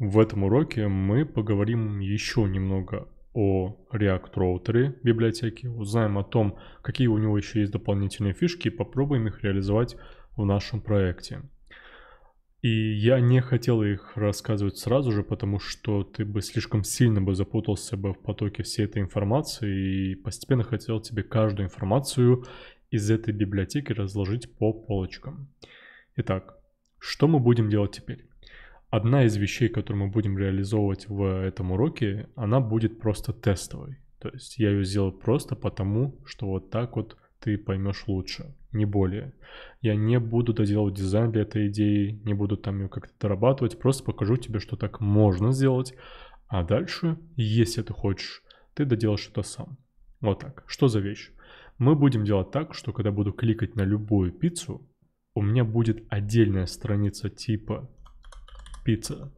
В этом уроке мы поговорим еще немного о React Router библиотеке, узнаем о том, какие у него еще есть дополнительные фишки и попробуем их реализовать в нашем проекте. И я не хотел их рассказывать сразу же, потому что ты бы слишком сильно бы запутался бы в потоке всей этой информации и постепенно хотел тебе каждую информацию из этой библиотеки разложить по полочкам. Итак, что мы будем делать теперь? одна из вещей, которую мы будем реализовывать в этом уроке, она будет просто тестовой. То есть я ее сделал просто потому, что вот так вот ты поймешь лучше, не более. Я не буду доделывать дизайн для этой идеи, не буду там ее как-то дорабатывать, просто покажу тебе, что так можно сделать, а дальше, если ты хочешь, ты доделаешь что-то сам. Вот так. Что за вещь? Мы будем делать так, что когда буду кликать на любую пиццу, у меня будет отдельная страница типа пицца,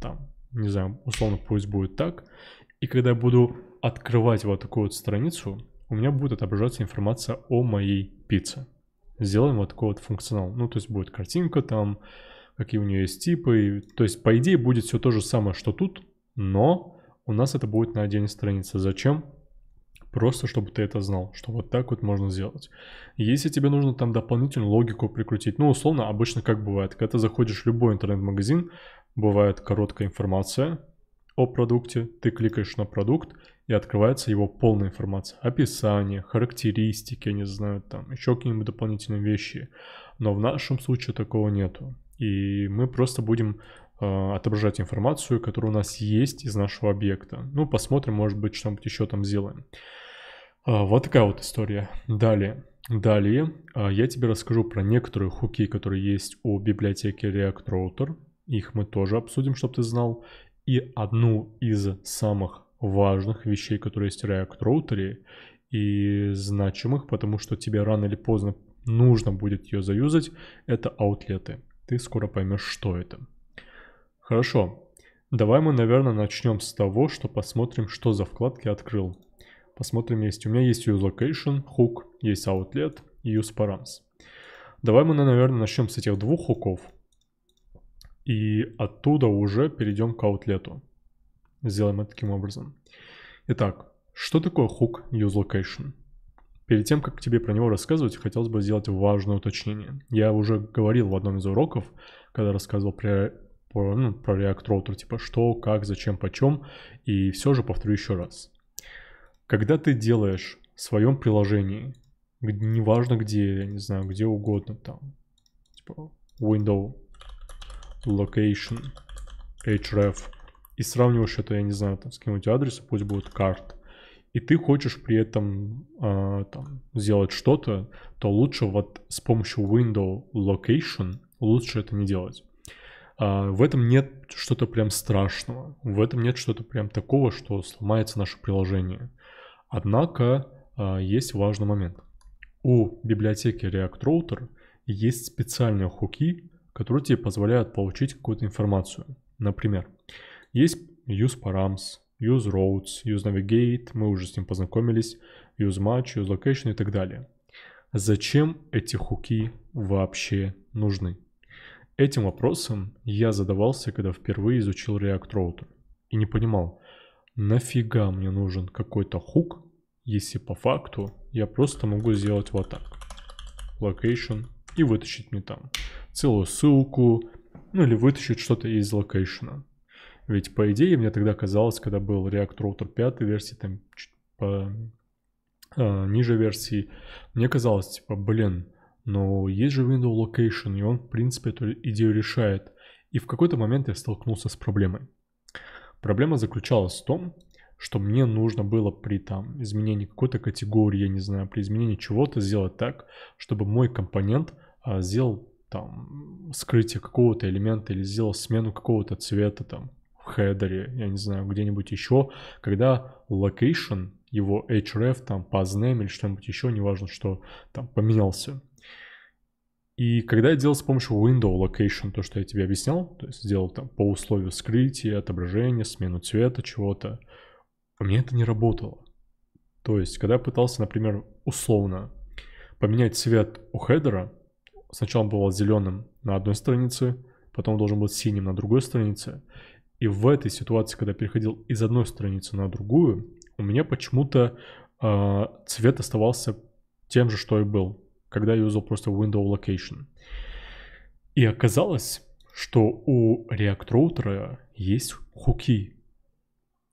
там, не знаю, условно пусть будет так, и когда я буду открывать вот такую вот страницу, у меня будет отображаться информация о моей пицце. Сделаем вот такой вот функционал. Ну, то есть будет картинка там, какие у нее есть типы. То есть, по идее, будет все то же самое, что тут, но у нас это будет на отдельной странице. Зачем? Просто чтобы ты это знал, что вот так вот можно сделать. Если тебе нужно там дополнительную логику прикрутить, ну, условно, обычно как бывает, когда ты заходишь в любой интернет-магазин, бывает короткая информация о продукте, ты кликаешь на продукт, и открывается его полная информация. Описание, характеристики, не знаю, там еще какие-нибудь дополнительные вещи. Но в нашем случае такого нету. И мы просто будем а, отображать информацию, которая у нас есть из нашего объекта. Ну, посмотрим, может быть, что-нибудь еще там сделаем. А, вот такая вот история. Далее. Далее а, я тебе расскажу про некоторые хуки, которые есть у библиотеки React Router. Их мы тоже обсудим, чтобы ты знал. И одну из самых важных вещей, которые есть в React Router и значимых, потому что тебе рано или поздно нужно будет ее заюзать, это аутлеты. Ты скоро поймешь, что это. Хорошо. Давай мы, наверное, начнем с того, что посмотрим, что за вкладки открыл. Посмотрим, есть. У меня есть use location, hook, есть outlet и use params. Давай мы, наверное, начнем с этих двух хуков. И оттуда уже перейдем к аутлету. Сделаем это таким образом. Итак, что такое hook use location? Перед тем, как тебе про него рассказывать, хотелось бы сделать важное уточнение. Я уже говорил в одном из уроков, когда рассказывал про про, ну, про React Router, типа что, как, зачем, почем. И все же повторю еще раз. Когда ты делаешь в своем приложении, неважно где, я не знаю, где угодно, там, типа window, location, href, и сравниваешь это, я не знаю, там, с каким-нибудь адресом, пусть будет карт, и ты хочешь при этом э, там, сделать что-то, то лучше вот с помощью window location лучше это не делать. А, в этом нет что-то прям страшного, в этом нет что-то прям такого, что сломается наше приложение. Однако а, есть важный момент. У библиотеки React Router есть специальные хуки, которые тебе позволяют получить какую-то информацию. Например, есть useParams, params, useNavigate, мы уже с ним познакомились, useMatch, useLocation и так далее. Зачем эти хуки вообще нужны? Этим вопросом я задавался, когда впервые изучил React Router и не понимал, нафига мне нужен какой-то хук, если по факту я просто могу сделать вот так. Location и вытащить мне там целую ссылку, ну или вытащить что-то из локейшена. Ведь по идее мне тогда казалось, когда был React Router 5 версии, там чуть по, э, ниже версии, мне казалось, типа, блин, но есть же window location, и он, в принципе, эту идею решает. И в какой-то момент я столкнулся с проблемой. Проблема заключалась в том, что мне нужно было при там изменении какой-то категории, я не знаю, при изменении чего-то сделать так, чтобы мой компонент а, сделал там скрытие какого-то элемента или сделал смену какого-то цвета там в хедере, я не знаю, где-нибудь еще, когда location, его href, там, pazname или что-нибудь еще, неважно что, там, поменялся. И когда я делал с помощью window location, то, что я тебе объяснял, то есть сделал там по условию скрытия, отображения, смену цвета, чего-то, у меня это не работало. То есть, когда я пытался, например, условно поменять цвет у хедера, сначала он был зеленым на одной странице, потом должен был синим на другой странице. И в этой ситуации, когда я переходил из одной страницы на другую, у меня почему-то э, цвет оставался тем же, что и был когда я юзал просто window location. И оказалось, что у React роутера есть хуки.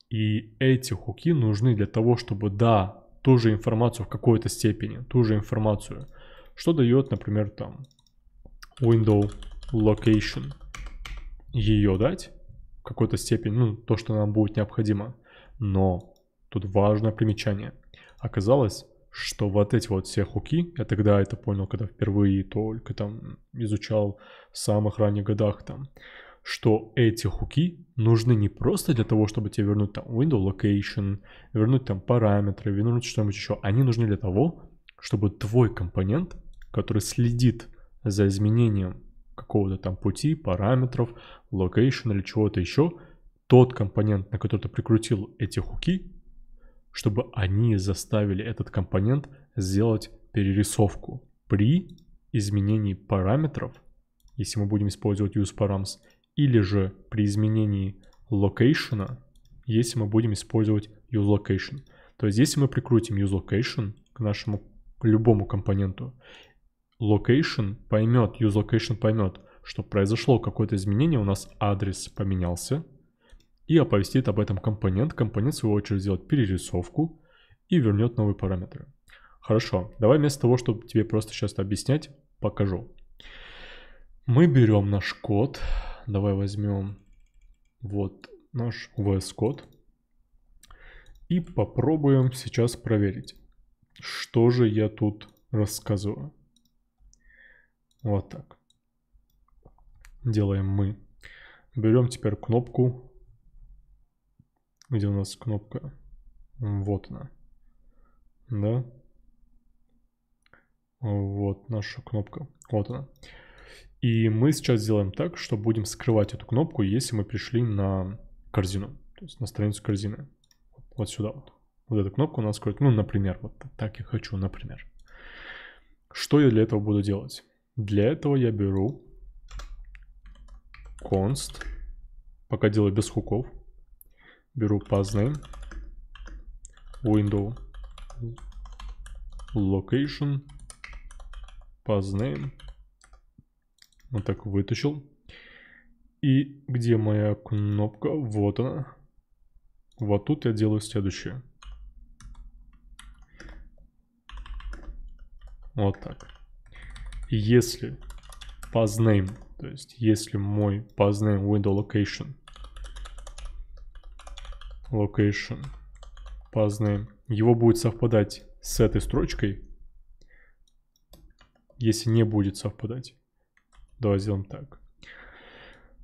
И эти хуки нужны для того, чтобы, да, ту же информацию в какой-то степени, ту же информацию, что дает, например, там window location, ее дать в какой-то степени, ну, то, что нам будет необходимо. Но тут важное примечание. Оказалось, что вот эти вот все хуки, я тогда это понял, когда впервые только там изучал в самых ранних годах там, что эти хуки нужны не просто для того, чтобы тебе вернуть там window location, вернуть там параметры, вернуть что-нибудь еще, они нужны для того, чтобы твой компонент, который следит за изменением какого-то там пути, параметров, location или чего-то еще, тот компонент, на который ты прикрутил эти хуки, чтобы они заставили этот компонент сделать перерисовку при изменении параметров, если мы будем использовать useParams, или же при изменении location, если мы будем использовать useLocation. То есть если мы прикрутим useLocation к нашему к любому компоненту, location поймет, useLocation поймет, что произошло какое-то изменение, у нас адрес поменялся, и оповестит об этом компонент. Компонент, в свою очередь, сделает перерисовку и вернет новые параметры. Хорошо, давай вместо того, чтобы тебе просто сейчас объяснять, покажу. Мы берем наш код, давай возьмем вот наш VS код и попробуем сейчас проверить, что же я тут рассказываю. Вот так. Делаем мы. Берем теперь кнопку где у нас кнопка? Вот она. Да? Вот наша кнопка. Вот она. И мы сейчас сделаем так, что будем скрывать эту кнопку, если мы пришли на корзину, то есть на страницу корзины. Вот сюда вот. Вот эта кнопка у нас скроет. Ну, например, вот так я хочу, например. Что я для этого буду делать? Для этого я беру const, пока делаю без хуков, Беру пазнейм. Window. Location. Пазнейм. Вот так вытащил. И где моя кнопка? Вот она. Вот тут я делаю следующее. Вот так. Если pazname, то есть если мой pazname window location location path Его будет совпадать с этой строчкой, если не будет совпадать. Давай сделаем так.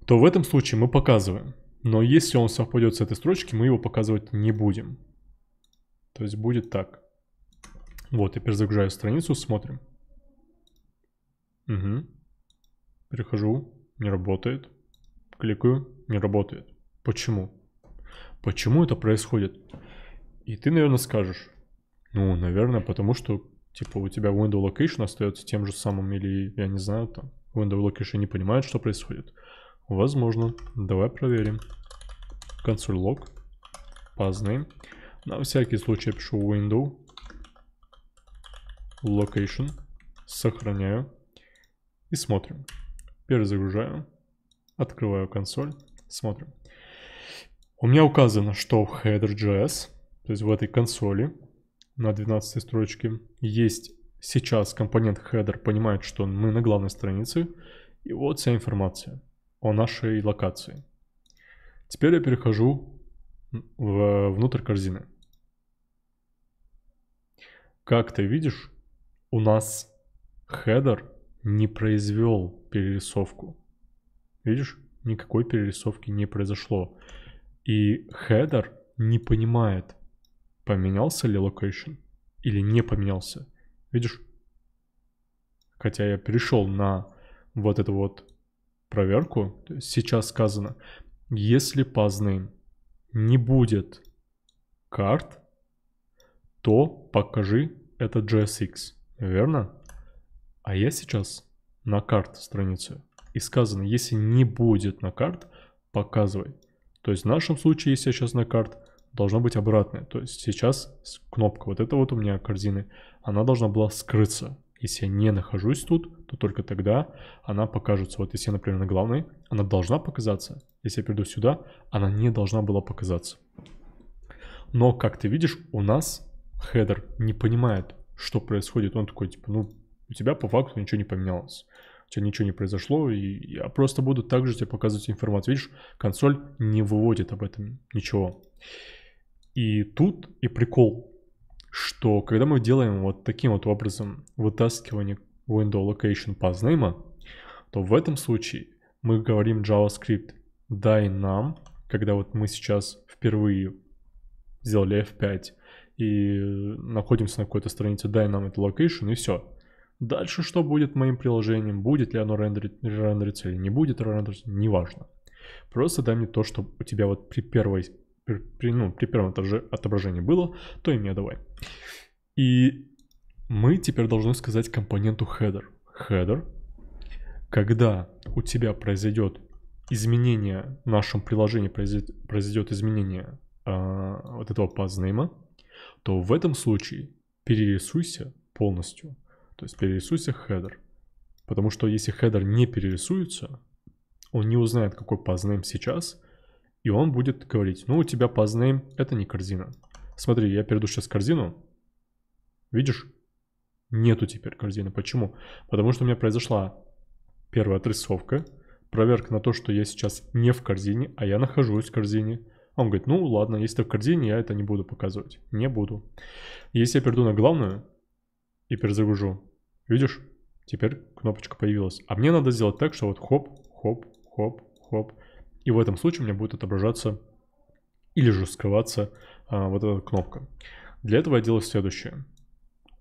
То в этом случае мы показываем. Но если он совпадет с этой строчкой, мы его показывать не будем. То есть будет так. Вот, я перезагружаю страницу, смотрим. Угу. Перехожу, не работает. Кликаю, не работает. Почему? почему это происходит? И ты, наверное, скажешь, ну, наверное, потому что, типа, у тебя window location остается тем же самым, или, я не знаю, там, window location не понимает, что происходит. Возможно. Давай проверим. Console log. Pass На всякий случай я пишу window location. Сохраняю. И смотрим. Перезагружаю. Открываю консоль. Смотрим. У меня указано, что в header.js, то есть в этой консоли на 12 строчке, есть сейчас компонент header, понимает, что мы на главной странице, и вот вся информация о нашей локации. Теперь я перехожу в, внутрь корзины. Как ты видишь, у нас header не произвел перерисовку. Видишь, никакой перерисовки не произошло. И хедер не понимает, поменялся ли локейшн или не поменялся. Видишь? Хотя я перешел на вот эту вот проверку. Сейчас сказано, если пазным не будет карт, то покажи это JSX, верно? А я сейчас на карт страницу. И сказано, если не будет на карт, показывай. То есть в нашем случае, если я сейчас на карт, должно быть обратное. То есть сейчас кнопка, вот эта вот у меня корзины, она должна была скрыться. Если я не нахожусь тут, то только тогда она покажется. Вот если я, например, на главной, она должна показаться. Если я перейду сюда, она не должна была показаться. Но, как ты видишь, у нас хедер не понимает, что происходит. Он такой, типа, ну, у тебя по факту ничего не поменялось у тебя ничего не произошло, и, я просто буду также тебе показывать информацию. Видишь, консоль не выводит об этом ничего. И тут и прикол, что когда мы делаем вот таким вот образом вытаскивание window location pazname, то в этом случае мы говорим JavaScript, дай нам, когда вот мы сейчас впервые сделали F5 и находимся на какой-то странице, дай нам это location и все. Дальше что будет моим приложением, будет ли оно рендерить, рендериться или не будет рендериться, неважно. Просто дай мне то, что у тебя вот при первой, при, ну, при первом этаже отображении было, то и мне давай. И мы теперь должны сказать компоненту header. Header, когда у тебя произойдет изменение, в нашем приложении произойдет, произойдет изменение э, вот этого пазнейма, то в этом случае перерисуйся полностью то есть перерисуйся хедер. Потому что если хедер не перерисуется, он не узнает, какой пазнейм сейчас, и он будет говорить, ну, у тебя пазнейм — это не корзина. Смотри, я перейду сейчас корзину. Видишь? Нету теперь корзины. Почему? Потому что у меня произошла первая отрисовка, проверка на то, что я сейчас не в корзине, а я нахожусь в корзине. Он говорит, ну ладно, если ты в корзине, я это не буду показывать. Не буду. Если я перейду на главную и перезагружу, Видишь? Теперь кнопочка появилась. А мне надо сделать так, что вот хоп, хоп, хоп, хоп. И в этом случае у меня будет отображаться или же скрываться а, вот эта кнопка. Для этого я делаю следующее.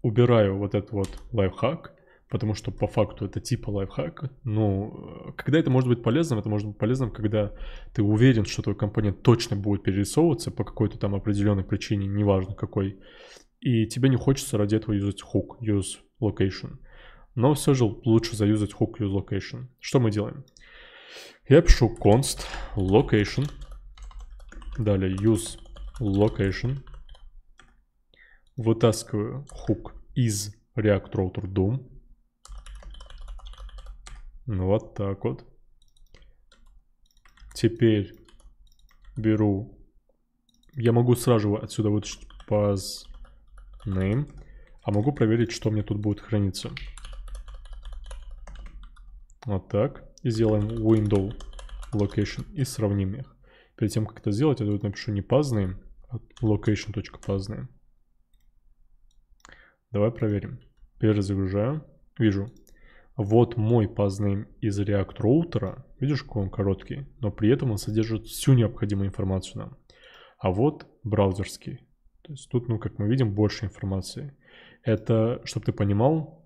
Убираю вот этот вот лайфхак, потому что по факту это типа лайфхака. Ну, когда это может быть полезным? Это может быть полезным, когда ты уверен, что твой компонент точно будет перерисовываться по какой-то там определенной причине, неважно какой. И тебе не хочется ради этого юзать хук, use location. Но все же лучше заюзать hook use location. Что мы делаем? Я пишу const location, далее use location, вытаскиваю hook из React Router DOM. Ну, вот так вот. Теперь беру... Я могу сразу же отсюда вытащить pass name. А могу проверить, что мне тут будет храниться. Вот так. И сделаем window location и сравним их. Перед тем, как это сделать, я тут напишу не пазные, а location.пазные. Давай проверим. Перезагружаю. Вижу. Вот мой пазнейм из React роутера. Видишь, какой он короткий, но при этом он содержит всю необходимую информацию нам. А вот браузерский. То есть тут, ну, как мы видим, больше информации это, чтобы ты понимал,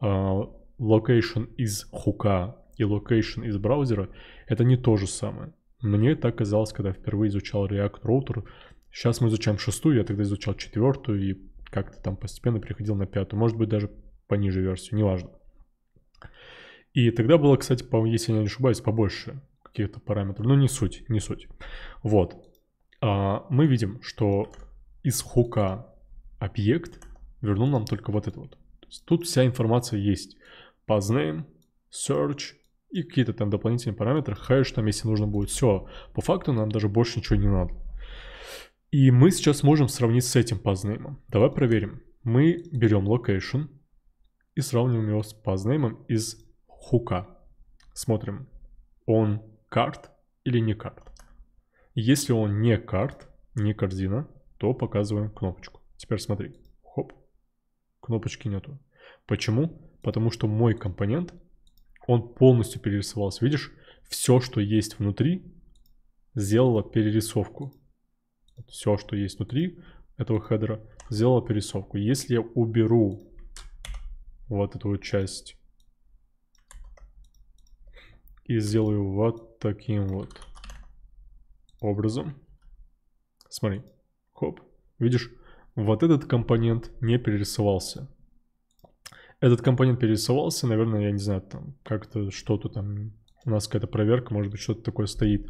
location а, из хука и location из браузера — это не то же самое. Мне так казалось, когда я впервые изучал React Router. Сейчас мы изучаем шестую, я тогда изучал четвертую и как-то там постепенно переходил на пятую. Может быть, даже пониже версию, неважно. И тогда было, кстати, по, если я не ошибаюсь, побольше каких-то параметров. Но ну, не суть, не суть. Вот. А, мы видим, что из хука объект — вернул нам только вот это вот. То есть тут вся информация есть. Pazname, search и какие-то там дополнительные параметры. Хэш там, если нужно будет. Все. По факту нам даже больше ничего не надо. И мы сейчас можем сравнить с этим пазнеймом. Давай проверим. Мы берем location и сравниваем его с пазнеймом из хука. Смотрим, он карт или не карт. Если он не карт, не корзина, то показываем кнопочку. Теперь смотри кнопочки нету. Почему? Потому что мой компонент, он полностью перерисовался. Видишь, все, что есть внутри, сделало перерисовку. Все, что есть внутри этого хедера, сделало перерисовку. Если я уберу вот эту вот часть и сделаю вот таким вот образом. Смотри, хоп, видишь, вот этот компонент не перерисовался. Этот компонент перерисовался, наверное, я не знаю, там как-то что-то там, у нас какая-то проверка, может быть, что-то такое стоит.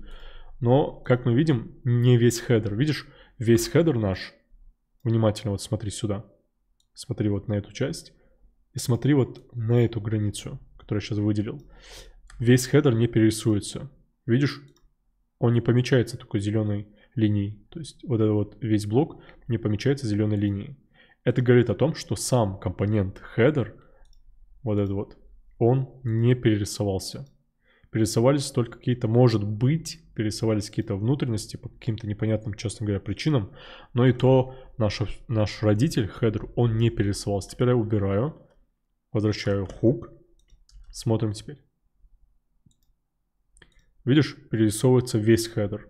Но, как мы видим, не весь хедер. Видишь, весь хедер наш, внимательно вот смотри сюда, смотри вот на эту часть и смотри вот на эту границу, которую я сейчас выделил. Весь хедер не перерисуется. Видишь, он не помечается такой зеленой линий, то есть вот этот вот весь блок не помечается зеленой линией. Это говорит о том, что сам компонент header, вот этот вот, он не перерисовался. Перерисовались только какие-то, может быть, перерисовались какие-то внутренности по каким-то непонятным, честно говоря, причинам. Но и то наш, наш родитель, header он не перерисовался. Теперь я убираю, возвращаю хук. Смотрим теперь. Видишь, перерисовывается весь header.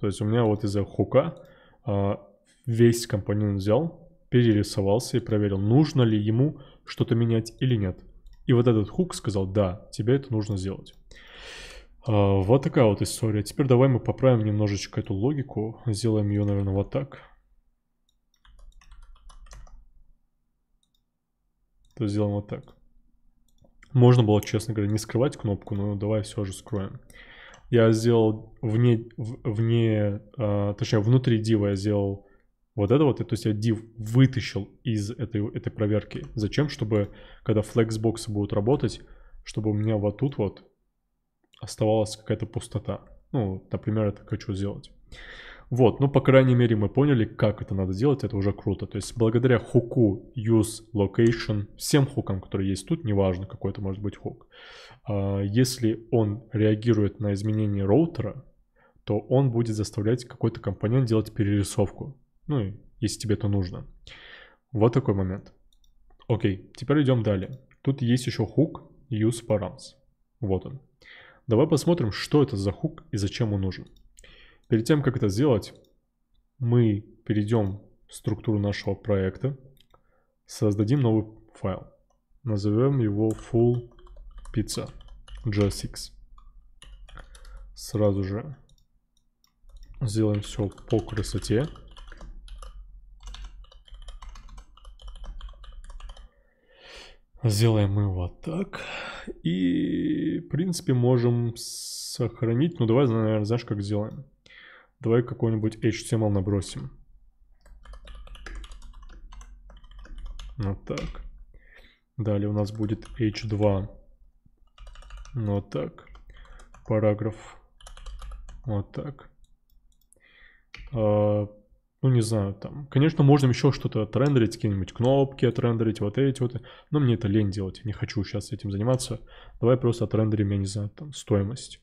То есть у меня вот из-за хука а, весь компонент взял, перерисовался и проверил, нужно ли ему что-то менять или нет. И вот этот хук сказал, да, тебе это нужно сделать. А, вот такая вот история. Теперь давай мы поправим немножечко эту логику. Сделаем ее, наверное, вот так. То сделаем вот так. Можно было, честно говоря, не скрывать кнопку, но давай все же скроем я сделал вне, вне а, точнее, внутри дива я сделал вот это вот, то есть я div вытащил из этой, этой проверки. Зачем? Чтобы, когда flexbox будут работать, чтобы у меня вот тут вот оставалась какая-то пустота. Ну, например, это хочу сделать. Вот, ну, по крайней мере, мы поняли, как это надо делать, это уже круто. То есть, благодаря хуку use location, всем хукам, которые есть тут, неважно, какой это может быть хук, а, если он реагирует на изменение роутера, то он будет заставлять какой-то компонент делать перерисовку. Ну, если тебе это нужно. Вот такой момент. Окей, теперь идем далее. Тут есть еще хук use params. Вот он. Давай посмотрим, что это за хук и зачем он нужен. Перед тем, как это сделать, мы перейдем в структуру нашего проекта, создадим новый файл. Назовем его full pizza .jsx. Сразу же сделаем все по красоте. Сделаем его вот так. И, в принципе, можем сохранить. Ну, давай, наверное, знаешь, как сделаем. Давай какой-нибудь HTML набросим. Вот так. Далее у нас будет H2. Вот так. Параграф. Вот так. А, ну, не знаю, там. Конечно, можно еще что-то отрендерить, какие-нибудь кнопки отрендерить, вот эти вот. Но мне это лень делать. Не хочу сейчас этим заниматься. Давай просто отрендерим, я не знаю, там, стоимость.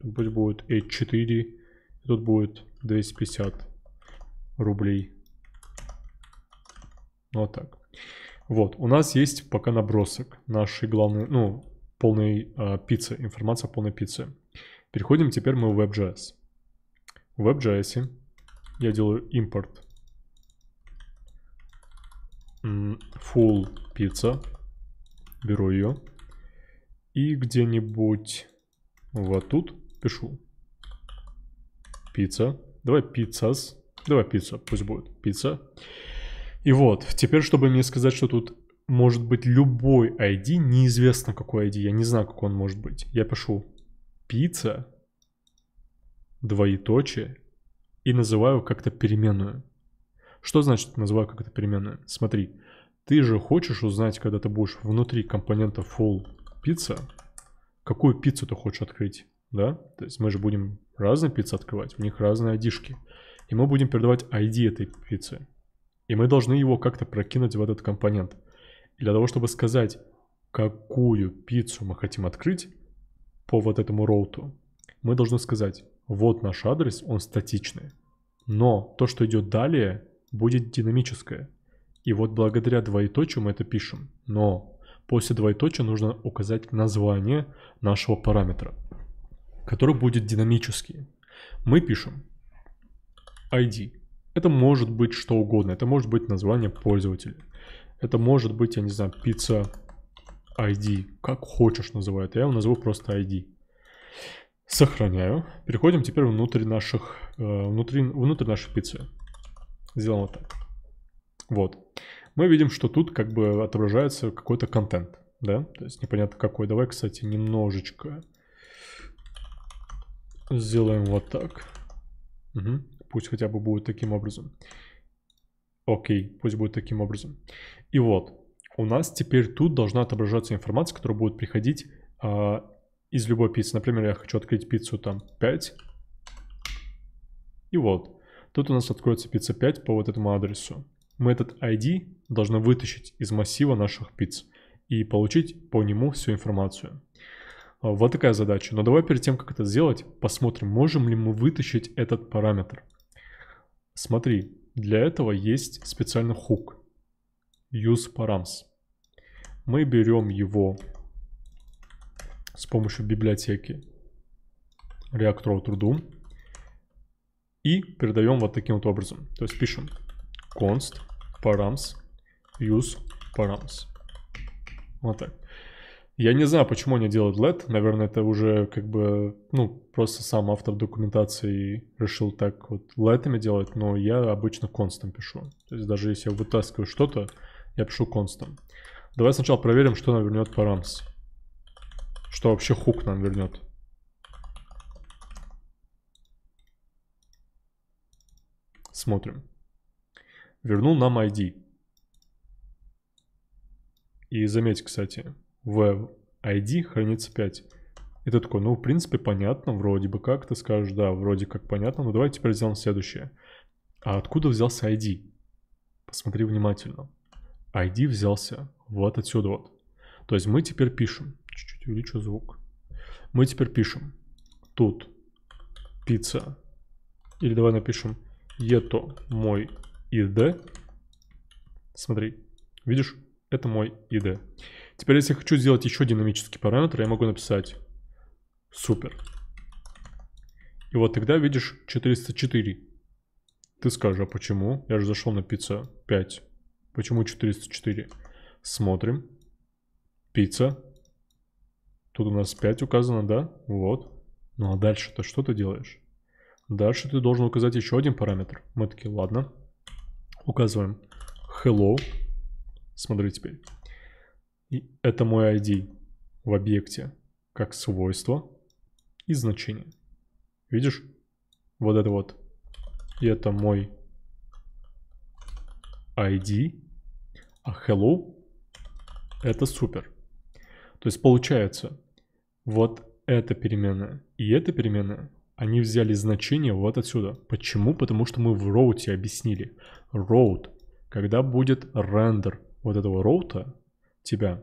Пусть будет H4 тут будет 250 рублей. Ну, вот так. Вот, у нас есть пока набросок нашей главной, ну, полной э, пиццы, информация полной пиццы. Переходим теперь мы в WebJS. В WebJS я делаю импорт full pizza, беру ее и где-нибудь вот тут пишу Пицца. Давай пиццас. Давай пицца, пусть будет пицца. И вот, теперь, чтобы мне сказать, что тут может быть любой ID, неизвестно какой ID, я не знаю, какой он может быть. Я пишу пицца, двоеточие и называю как-то переменную. Что значит называю как-то переменную? Смотри, ты же хочешь узнать, когда ты будешь внутри компонента full pizza, какую пиццу ты хочешь открыть да? То есть мы же будем разные пиццы открывать, у них разные айдишки. И мы будем передавать ID этой пиццы. И мы должны его как-то прокинуть в этот компонент. И для того, чтобы сказать, какую пиццу мы хотим открыть по вот этому роуту, мы должны сказать, вот наш адрес, он статичный. Но то, что идет далее, будет динамическое. И вот благодаря двоеточию мы это пишем. Но после двоеточия нужно указать название нашего параметра который будет динамический. Мы пишем ID. Это может быть что угодно. Это может быть название пользователя. Это может быть, я не знаю, пицца ID. Как хочешь называй это. Я его назову просто ID. Сохраняю. Переходим теперь внутрь наших, э, внутри, внутрь нашей пиццы. Сделаем вот так. Вот. Мы видим, что тут как бы отображается какой-то контент, да? То есть непонятно какой. Давай, кстати, немножечко Сделаем вот так. Угу. Пусть хотя бы будет таким образом. Окей, пусть будет таким образом. И вот, у нас теперь тут должна отображаться информация, которая будет приходить э, из любой пиццы. Например, я хочу открыть пиццу там 5. И вот, тут у нас откроется пицца 5 по вот этому адресу. Мы этот ID должны вытащить из массива наших пицц и получить по нему всю информацию. А, вот такая задача. Но давай перед тем, как это сделать, посмотрим, можем ли мы вытащить этот параметр. Смотри, для этого есть специальный хук. useParams. Мы берем его с помощью библиотеки React труду и передаем вот таким вот образом. То есть пишем const params use params. Вот так. Я не знаю, почему они делают LED. Наверное, это уже как бы, ну, просто сам автор документации решил так вот LED делать, но я обычно констом пишу. То есть даже если я вытаскиваю что-то, я пишу констом. Давай сначала проверим, что нам вернет params. Что вообще хук нам вернет. Смотрим. Вернул нам ID. И заметь, кстати, в ID хранится 5. И ты такой, ну, в принципе, понятно, вроде бы как. Ты скажешь, да, вроде как понятно, но давай теперь сделаем следующее. А откуда взялся ID? Посмотри внимательно. ID взялся вот отсюда вот. То есть мы теперь пишем. Чуть-чуть увеличу звук. Мы теперь пишем. Тут пицца. Или давай напишем это мой ID. Смотри, видишь, это мой ID. Теперь, если я хочу сделать еще динамический параметр, я могу написать супер. И вот тогда видишь 404. Ты скажешь, а почему? Я же зашел на пицца 5. Почему 404? Смотрим. Пицца. Тут у нас 5 указано, да? Вот. Ну а дальше-то что ты делаешь? Дальше ты должен указать еще один параметр. Мы такие, ладно. Указываем hello. Смотри теперь. И это мой ID в объекте как свойство и значение. Видишь? Вот это вот. И это мой ID. А hello это супер. То есть получается, вот эта переменная и эта переменная, они взяли значение вот отсюда. Почему? Потому что мы в роуте объяснили. Роут. Когда будет рендер вот этого роута, тебя.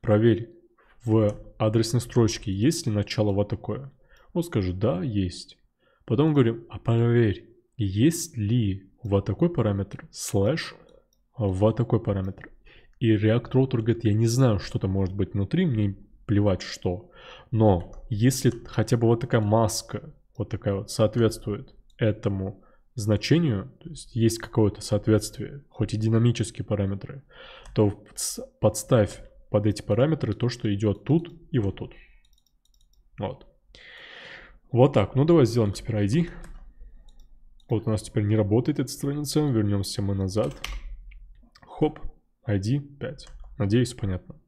Проверь в адресной строчке, есть ли начало вот такое. Он скажет, да, есть. Потом говорим, а проверь, есть ли вот такой параметр, слэш, вот такой параметр. И React Router говорит, я не знаю, что там может быть внутри, мне плевать что. Но если хотя бы вот такая маска, вот такая вот, соответствует этому значению, то есть есть какое-то соответствие, хоть и динамические параметры, то подставь под эти параметры то, что идет тут и вот тут. Вот. Вот так. Ну, давай сделаем теперь ID. Вот у нас теперь не работает эта страница. Вернемся мы назад. Хоп. ID 5. Надеюсь, понятно.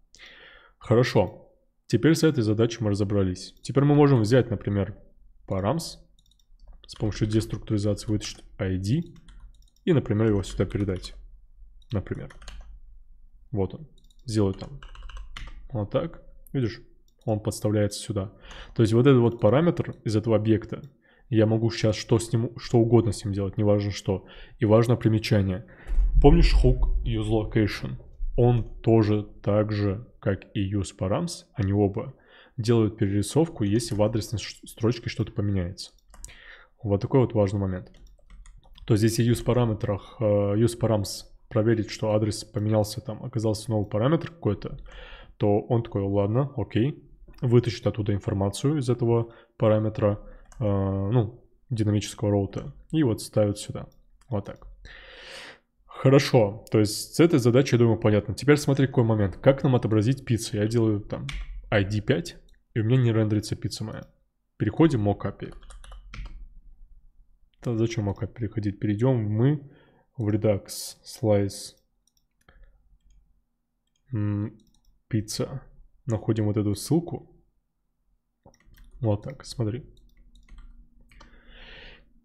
Хорошо. Теперь с этой задачей мы разобрались. Теперь мы можем взять, например, params. С помощью деструктуризации вытащить ID. И, например, его сюда передать. Например. Вот он. Сделаю там. Вот так. Видишь? Он подставляется сюда. То есть вот этот вот параметр из этого объекта, я могу сейчас что с ним, что угодно с ним делать, неважно что. И важно примечание. Помнишь hook use location? Он тоже так же, как и use params, они оба делают перерисовку, если в адресной строчке что-то поменяется. Вот такой вот важный момент. То есть здесь и use параметрах, э, use params проверить, что адрес поменялся, там оказался новый параметр какой-то, то он такой, ладно, окей, вытащит оттуда информацию из этого параметра, э, ну, динамического роута, и вот ставит сюда, вот так. Хорошо, то есть с этой задачей, я думаю, понятно. Теперь смотри, какой момент. Как нам отобразить пиццу? Я делаю там ID 5, и у меня не рендерится пицца моя. Переходим в mock Да зачем mock переходить? Перейдем в мы в Redux slice pizza находим вот эту ссылку. Вот так, смотри.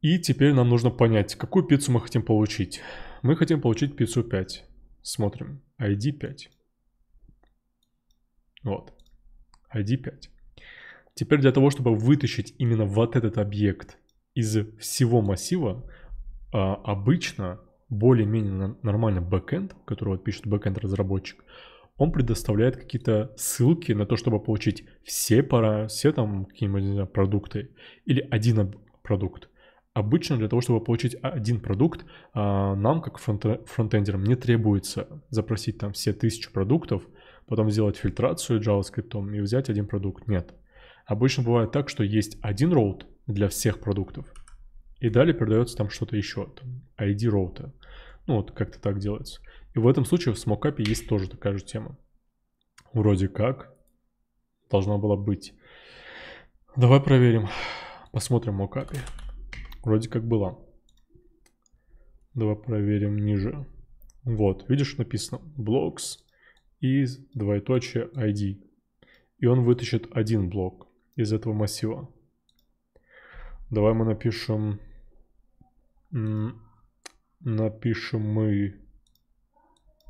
И теперь нам нужно понять, какую пиццу мы хотим получить. Мы хотим получить пиццу 5. Смотрим. ID 5. Вот. ID 5. Теперь для того, чтобы вытащить именно вот этот объект из всего массива, а, обычно более-менее нормально бэкэнд, которого пишет бэкэнд-разработчик, он предоставляет какие-то ссылки на то, чтобы получить все пара, все там какие-нибудь продукты или один продукт. Обычно для того, чтобы получить один продукт, а, нам, как фронтендерам, не требуется запросить там все тысячи продуктов, потом сделать фильтрацию JavaScript и взять один продукт. Нет. Обычно бывает так, что есть один роут для всех продуктов – и далее передается там что-то еще, там ID роута. Ну вот как-то так делается. И в этом случае в смокапе есть тоже такая же тема. Вроде как должна была быть. Давай проверим. Посмотрим мокапе. Вроде как была. Давай проверим ниже. Вот, видишь, написано blocks из двоеточие ID. И он вытащит один блок из этого массива. Давай мы напишем напишем мы,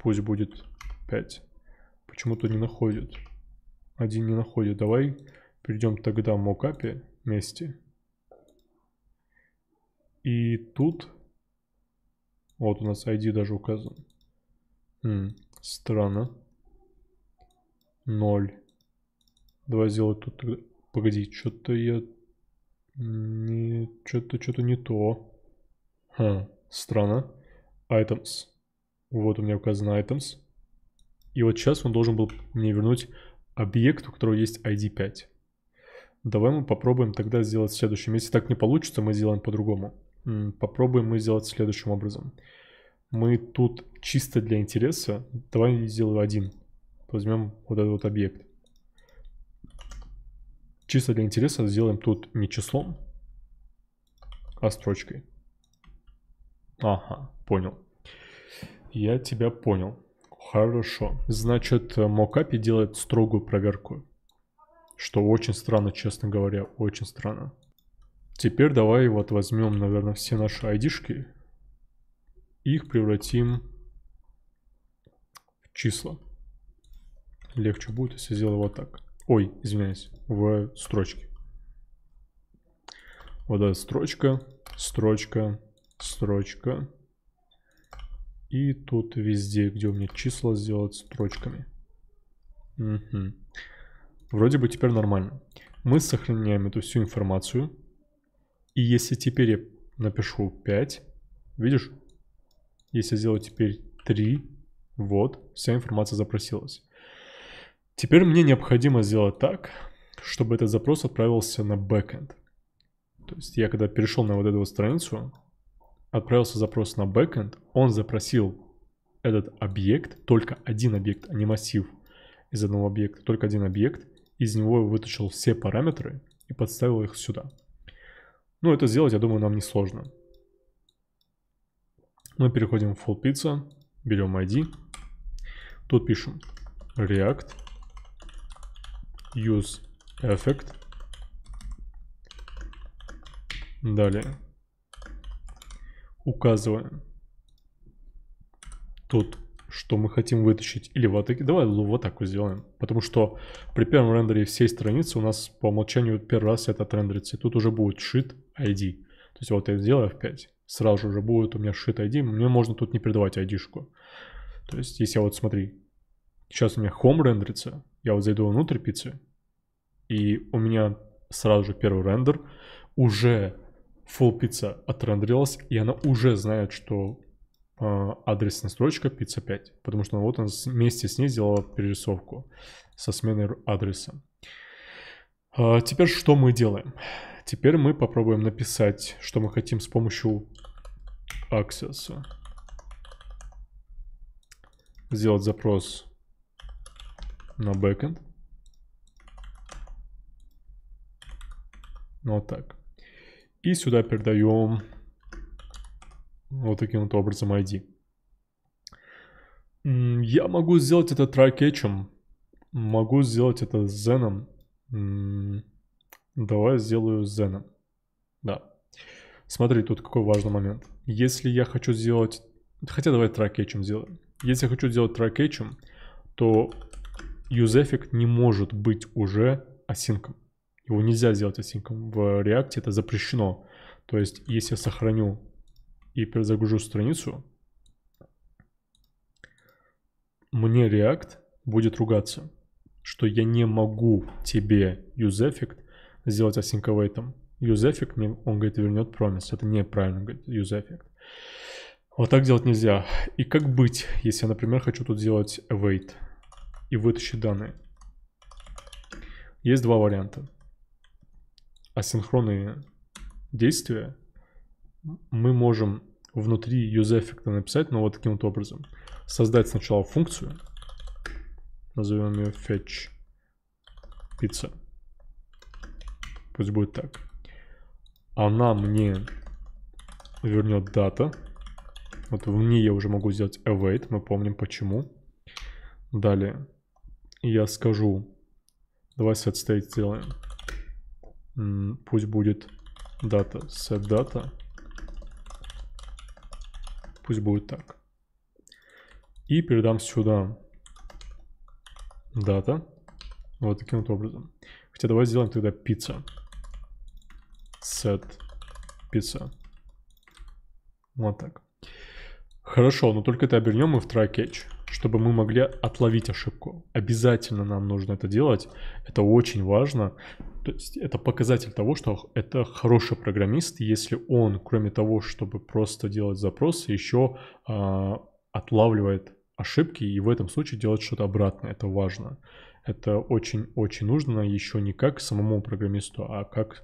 пусть будет 5. Почему-то не находит. Один не находит. Давай перейдем тогда в мокапе вместе. И тут, вот у нас ID даже указан. М странно. 0. Давай сделать тут тогда. Погоди, что-то я... Что-то что-то не то. Ха, странно. Items. Вот у меня указано items. И вот сейчас он должен был мне вернуть объект, у которого есть ID 5. Давай мы попробуем тогда сделать следующим. Если так не получится, мы сделаем по-другому. Попробуем мы сделать следующим образом. Мы тут чисто для интереса, давай сделаю один. Возьмем вот этот вот объект. Чисто для интереса сделаем тут не числом, а строчкой. Ага, понял. Я тебя понял. Хорошо. Значит, Мокапи делает строгую проверку. Что очень странно, честно говоря, очень странно. Теперь давай вот возьмем, наверное, все наши айдишки. Их превратим в числа. Легче будет, если сделаю вот так. Ой, извиняюсь, в строчке. Вот эта строчка, строчка, строчка. И тут везде, где у меня числа, сделать строчками. Угу. Вроде бы теперь нормально. Мы сохраняем эту всю информацию. И если теперь я напишу 5, видишь? Если я сделаю теперь 3, вот, вся информация запросилась. Теперь мне необходимо сделать так, чтобы этот запрос отправился на бэкэнд. То есть я когда перешел на вот эту вот страницу, отправился запрос на бэкэнд, он запросил этот объект, только один объект, а не массив из одного объекта, только один объект, из него вытащил все параметры и подставил их сюда. Ну, это сделать, я думаю, нам несложно. Мы переходим в full pizza, берем ID, тут пишем react use effect, далее указываем тут, что мы хотим вытащить, или вот атаке. Давай вот так вот сделаем, потому что при первом рендере всей страницы у нас по умолчанию первый раз это рендерится и тут уже будет sheet ID. То есть вот я сделаю F5, сразу же уже будет у меня sheet ID, мне можно тут не передавать ID-шку. То есть если я вот смотри, сейчас у меня home рендерится, я вот зайду внутрь пиццы, и у меня сразу же первый рендер, уже full пицца отрендерилась, и она уже знает, что э, адресная строчка пицца 5, потому что вот она вместе с ней сделала перерисовку со сменой адреса. Э, теперь что мы делаем? Теперь мы попробуем написать, что мы хотим с помощью access. Сделать запрос на backend. Ну, вот так. И сюда передаем вот таким вот образом ID. Я могу сделать это трайкетчем. Могу сделать это зеном. Давай сделаю зеном. Да. Смотри, тут какой важный момент. Если я хочу сделать... Хотя давай трайкетчем сделаем. Если я хочу сделать трайкетчем, то useEffect не может быть уже асинком. Его нельзя сделать асинком. В React это запрещено. То есть, если я сохраню и перезагружу страницу, мне React будет ругаться, что я не могу тебе useEffect сделать асинковейтом. UseEffect мне, он говорит, вернет промис. Это неправильно, говорит, useEffect. Вот так делать нельзя. И как быть, если я, например, хочу тут сделать await и вытащить данные? Есть два варианта асинхронные действия мы можем внутри useEffect написать, но ну, вот таким вот образом. Создать сначала функцию, назовем ее fetch pizza. Пусть будет так. Она мне вернет дата. Вот в ней я уже могу сделать await, мы помним почему. Далее я скажу, давай set state сделаем пусть будет дата set data. Пусть будет так. И передам сюда дата. Вот таким вот образом. Хотя давай сделаем тогда пицца. Set пицца. Вот так. Хорошо, но только это обернем мы в try catch, чтобы мы могли отловить ошибку. Обязательно нам нужно это делать. Это очень важно то есть это показатель того, что это хороший программист, если он, кроме того, чтобы просто делать запросы, еще э, а, отлавливает ошибки и в этом случае делать что-то обратное. Это важно. Это очень-очень нужно еще не как самому программисту, а как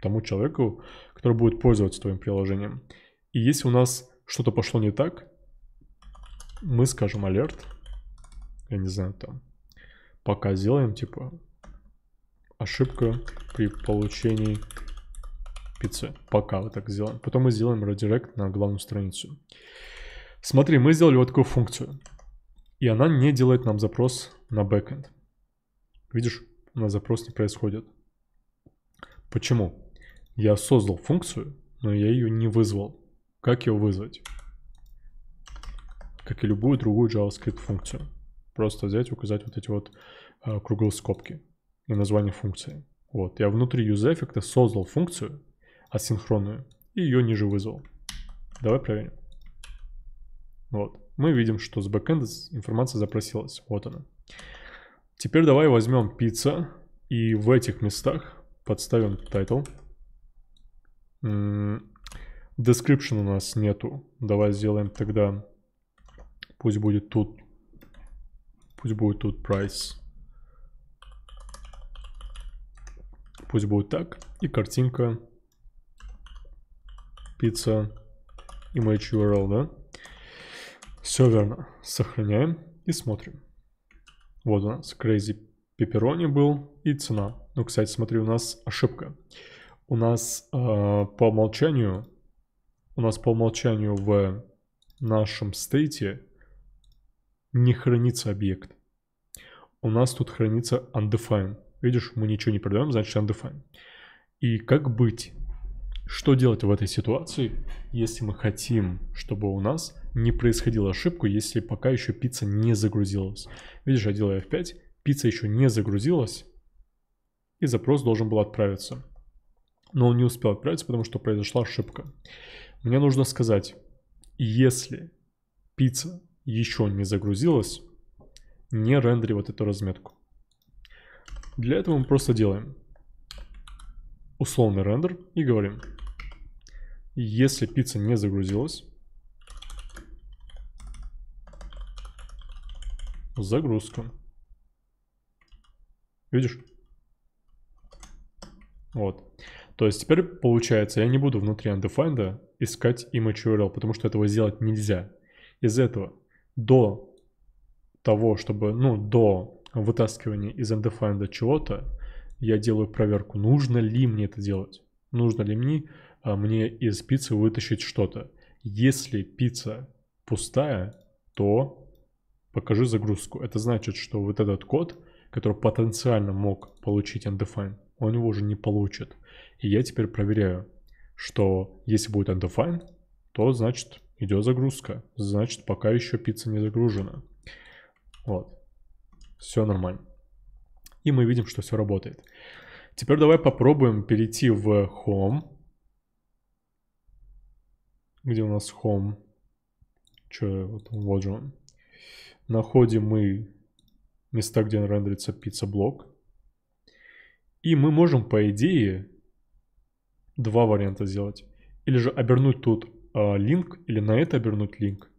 тому человеку, который будет пользоваться твоим приложением. И если у нас что-то пошло не так, мы скажем алерт, я не знаю, там, пока сделаем, типа, ошибка при получении пиццы. Пока вот так сделаем. Потом мы сделаем редирект на главную страницу. Смотри, мы сделали вот такую функцию. И она не делает нам запрос на бэкэнд. Видишь, у нас запрос не происходит. Почему? Я создал функцию, но я ее не вызвал. Как ее вызвать? Как и любую другую JavaScript функцию. Просто взять, указать вот эти вот э, круглые скобки и название функции. Вот, я внутри useEffect создал функцию асинхронную и ее ниже вызвал. Давай проверим. Вот, мы видим, что с бэкэнда информация запросилась. Вот она. Теперь давай возьмем пицца и в этих местах подставим title. Description у нас нету. Давай сделаем тогда, пусть будет тут, пусть будет тут price. Пусть будет так. И картинка. Пицца. Image URL, да? Все верно. Сохраняем и смотрим. Вот у нас Crazy Pepperoni был и цена. Ну, кстати, смотри, у нас ошибка. У нас э, по умолчанию, у нас по умолчанию в нашем стейте не хранится объект. У нас тут хранится undefined. Видишь, мы ничего не продаем, значит undefined. И как быть? Что делать в этой ситуации, если мы хотим, чтобы у нас не происходила ошибка, если пока еще пицца не загрузилась? Видишь, я делаю F5, пицца еще не загрузилась, и запрос должен был отправиться. Но он не успел отправиться, потому что произошла ошибка. Мне нужно сказать, если пицца еще не загрузилась, не рендери вот эту разметку. Для этого мы просто делаем условный рендер и говорим, если пицца не загрузилась, загрузка. Видишь? Вот. То есть теперь получается, я не буду внутри undefined искать image URL, потому что этого сделать нельзя. Из этого до того, чтобы, ну, до Вытаскивание из undefined чего-то, я делаю проверку, нужно ли мне это делать. Нужно ли мне, а, мне из пиццы вытащить что-то. Если пицца пустая, то покажи загрузку. Это значит, что вот этот код, который потенциально мог получить undefined, он его уже не получит. И я теперь проверяю, что если будет undefined, то значит идет загрузка. Значит, пока еще пицца не загружена. Вот. Все нормально. И мы видим, что все работает. Теперь давай попробуем перейти в Home. Где у нас Home? Че, вот, вот же он. Находим мы места, где рендерится пицца блок. И мы можем, по идее, два варианта сделать. Или же обернуть тут э, или на это обернуть линк.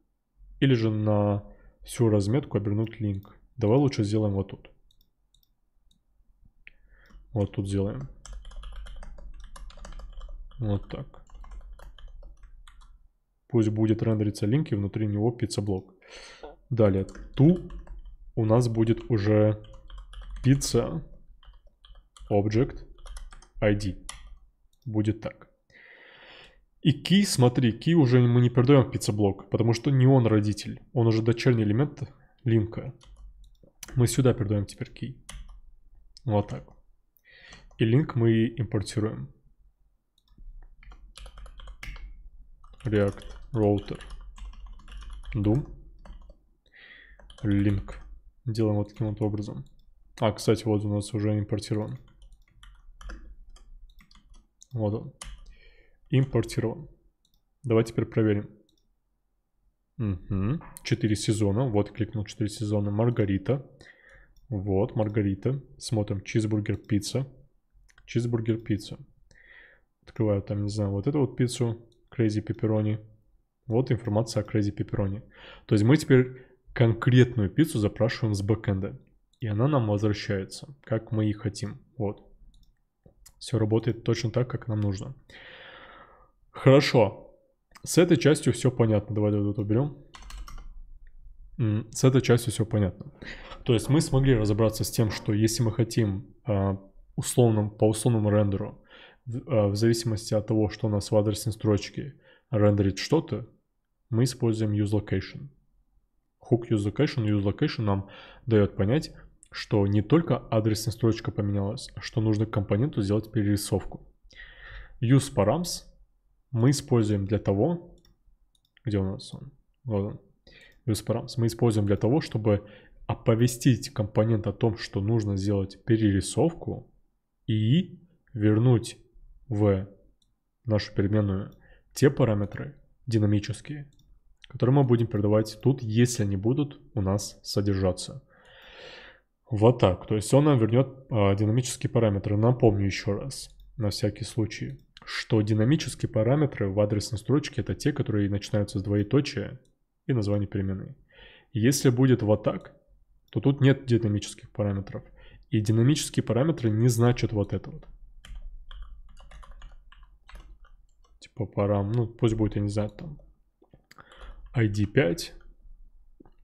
Или же на всю разметку обернуть линк. Давай лучше сделаем вот тут. Вот тут сделаем. Вот так. Пусть будет рендериться линк и внутри него пицца-блок. Далее, ту у нас будет уже пицца object ID. Будет так. И key, смотри, key уже мы не передаем в пицца-блок, потому что не он родитель. Он уже дочерний элемент линка мы сюда передаем теперь key. Вот так. И link мы импортируем. React router do link. Делаем вот таким вот образом. А, кстати, вот у нас уже импортирован. Вот он. Импортирован. Давайте теперь проверим. Угу. Четыре сезона. Вот, кликнул четыре сезона. Маргарита. Вот, Маргарита. Смотрим. Чизбургер пицца. Чизбургер пицца. Открываю там, не знаю, вот эту вот пиццу. Crazy пепперони. Вот информация о Crazy пепперони. То есть мы теперь конкретную пиццу запрашиваем с бэкэнда. И она нам возвращается, как мы и хотим. Вот. Все работает точно так, как нам нужно. Хорошо. С этой частью все понятно. Давай вот уберем. С этой частью все понятно. То есть мы смогли разобраться с тем, что если мы хотим а, условным, по условному рендеру, а, в зависимости от того, что у нас в адресной строчке рендерит что-то, мы используем useLocation. Hook useLocation, useLocation нам дает понять, что не только адресная строчка поменялась, а что нужно компоненту сделать перерисовку. UseParams мы используем для того, где у нас он, вот он, мы используем для того, чтобы оповестить компонент о том, что нужно сделать перерисовку и вернуть в нашу переменную те параметры динамические, которые мы будем передавать тут, если они будут у нас содержаться. Вот так. То есть он нам вернет э, динамические параметры. Напомню еще раз, на всякий случай что динамические параметры в адресной строчке это те, которые начинаются с двоеточия и название переменной. Если будет вот так, то тут нет динамических параметров. И динамические параметры не значат вот это вот. Типа парам, ну пусть будет, я не знаю, там ID 5,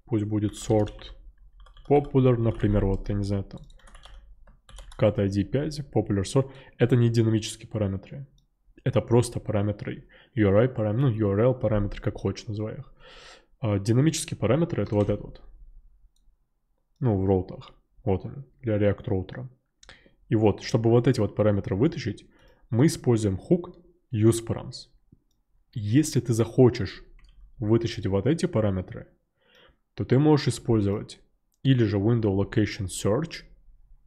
пусть будет sort popular, например, вот, я не знаю, там cat ID 5, popular sort, это не динамические параметры это просто параметры URI ну, параметры, ну, URL параметр, как хочешь называй их. А динамические параметры это вот этот вот. Ну, в роутах. Вот он, для React роутера. И вот, чтобы вот эти вот параметры вытащить, мы используем hook useParams. Если ты захочешь вытащить вот эти параметры, то ты можешь использовать или же window location search,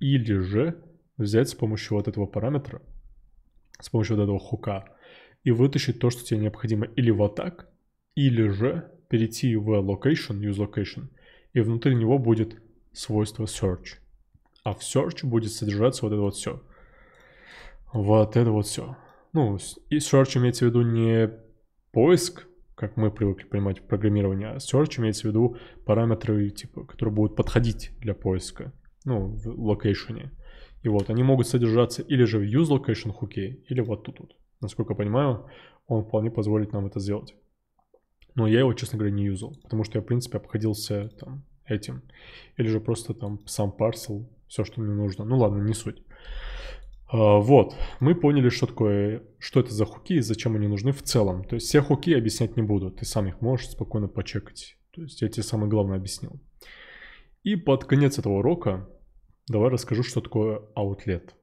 или же взять с помощью вот этого параметра с помощью вот этого хука и вытащить то, что тебе необходимо или вот так, или же перейти в location, use location, и внутри него будет свойство search. А в search будет содержаться вот это вот все. Вот это вот все. Ну, и search имеется в виду не поиск, как мы привыкли понимать в программировании, а search имеется в виду параметры, типа, которые будут подходить для поиска, ну, в локейшене. И вот они могут содержаться или же в use location хуке, или вот тут вот. Насколько я понимаю, он вполне позволит нам это сделать. Но я его, честно говоря, не юзал, потому что я, в принципе, обходился там этим. Или же просто там сам парсел, все, что мне нужно. Ну ладно, не суть. А, вот, мы поняли, что такое, что это за хуки и зачем они нужны в целом. То есть все хуки объяснять не буду, ты сам их можешь спокойно почекать. То есть я тебе самое главное объяснил. И под конец этого урока давай расскажу, что такое аутлет.